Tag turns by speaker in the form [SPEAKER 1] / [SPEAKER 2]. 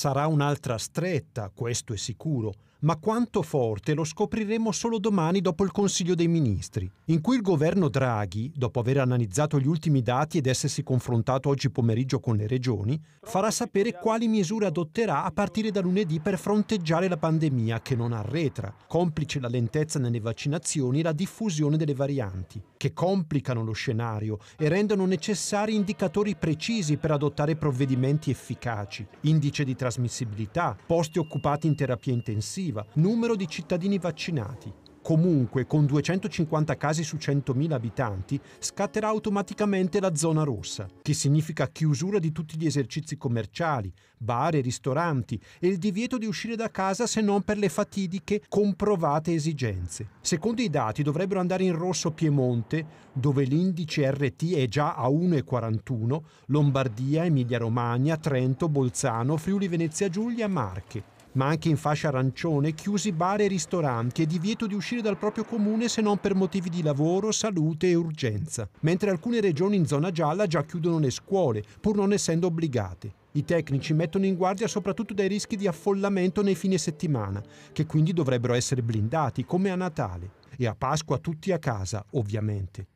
[SPEAKER 1] Sarà un'altra stretta, questo è sicuro, ma quanto forte lo scopriremo solo domani dopo il Consiglio dei Ministri, in cui il governo Draghi, dopo aver analizzato gli ultimi dati ed essersi confrontato oggi pomeriggio con le regioni, farà sapere quali misure adotterà a partire da lunedì per fronteggiare la pandemia che non arretra, complice la lentezza nelle vaccinazioni e la diffusione delle varianti, che complicano lo scenario e rendono necessari indicatori precisi per adottare provvedimenti efficaci, indice di trasparenza trasmissibilità, posti occupati in terapia intensiva, numero di cittadini vaccinati. Comunque, con 250 casi su 100.000 abitanti, scatterà automaticamente la zona rossa, che significa chiusura di tutti gli esercizi commerciali, bar e ristoranti e il divieto di uscire da casa se non per le fatidiche comprovate esigenze. Secondo i dati dovrebbero andare in rosso Piemonte, dove l'indice RT è già a 1,41, Lombardia, Emilia-Romagna, Trento, Bolzano, Friuli Venezia Giulia, Marche ma anche in fascia arancione chiusi bar e ristoranti e divieto di uscire dal proprio comune se non per motivi di lavoro, salute e urgenza, mentre alcune regioni in zona gialla già chiudono le scuole, pur non essendo obbligate. I tecnici mettono in guardia soprattutto dai rischi di affollamento nei fine settimana, che quindi dovrebbero essere blindati come a Natale e a Pasqua tutti a casa, ovviamente.